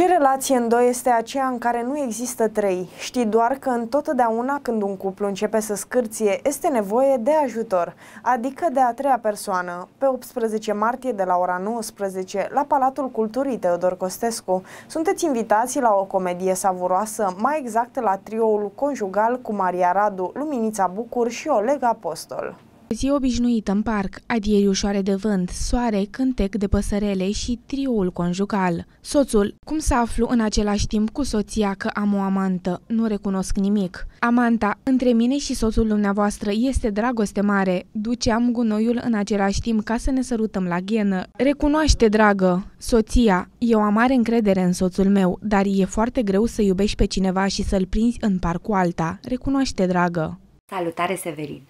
Ce relație în doi este aceea în care nu există trei? Știi doar că întotdeauna când un cuplu începe să scârție, este nevoie de ajutor, adică de a treia persoană. Pe 18 martie de la ora 19, la Palatul Culturii Teodor Costescu, sunteți invitați la o comedie savuroasă, mai exact la trioul conjugal cu Maria Radu, Luminița Bucur și Oleg Apostol. Zi obișnuită în parc, adieri ușoare de vânt, soare, cântec de păsărele și trioul conjugal. Soțul, cum să aflu în același timp cu soția că am o amantă? Nu recunosc nimic. Amanta, între mine și soțul dumneavoastră este dragoste mare. Duceam gunoiul în același timp ca să ne sărutăm la ghenă. Recunoaște, dragă, soția, eu am mare încredere în soțul meu, dar e foarte greu să iubești pe cineva și să-l prinzi în parc cu alta. Recunoaște, dragă. Salutare, Severin!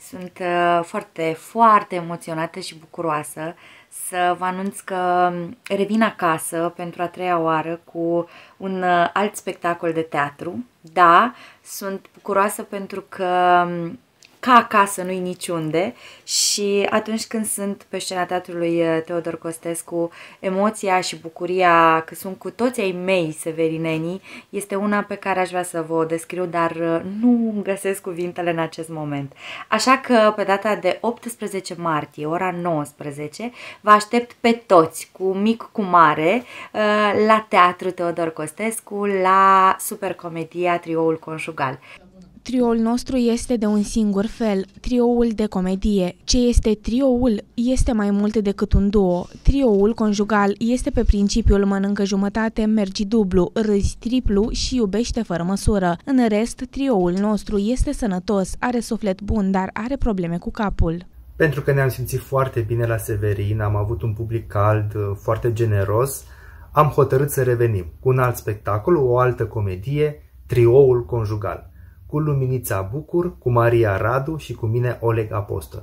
Sunt uh, foarte, foarte emoționată și bucuroasă să vă anunț că um, revin acasă pentru a treia oară cu un uh, alt spectacol de teatru. Da, sunt bucuroasă pentru că um, ca acasă, nu-i niciunde și atunci când sunt pe scena teatrului uh, Teodor Costescu, emoția și bucuria că sunt cu toți ai mei severinenii este una pe care aș vrea să vă o descriu, dar uh, nu îmi găsesc cuvintele în acest moment. Așa că pe data de 18 martie, ora 19, vă aștept pe toți, cu mic, cu mare, uh, la Teatru Teodor Costescu, la Supercomedia Trioul Conjugal. Trioul nostru este de un singur fel, trioul de comedie. Ce este trioul este mai mult decât un duo. Trioul conjugal este pe principiul mănâncă jumătate, mergi dublu, râzi triplu și iubește fără măsură. În rest, trioul nostru este sănătos, are suflet bun, dar are probleme cu capul. Pentru că ne-am simțit foarte bine la Severin, am avut un public cald, uh, foarte generos, am hotărât să revenim cu un alt spectacol, o altă comedie, trioul conjugal cu Luminița Bucur, cu Maria Radu și cu mine Oleg Apostol.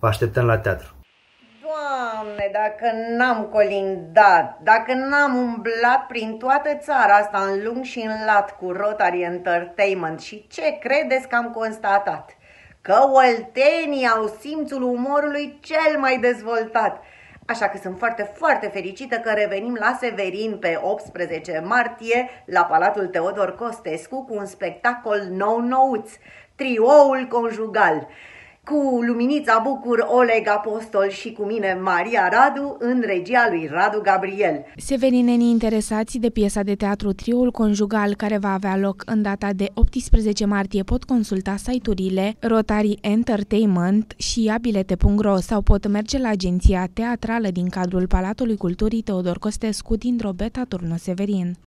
Vă așteptăm la teatru! Doamne, dacă n-am colindat, dacă n-am umblat prin toată țara asta în lung și în lat cu Rotary Entertainment și ce credeți că am constatat? Că oltenii au simțul umorului cel mai dezvoltat – Așa că sunt foarte, foarte fericită că revenim la Severin pe 18 martie la Palatul Teodor Costescu cu un spectacol nou-nouț, trioul conjugal cu Luminița Bucur, Oleg Apostol și cu mine Maria Radu în regia lui Radu Gabriel. Severinenii interesați de piesa de teatru Triul Conjugal care va avea loc în data de 18 martie pot consulta site-urile Rotary Entertainment și abilete.ro sau pot merge la agenția teatrală din cadrul Palatului Culturii Teodor Costescu din Drobeta Turnu Severin.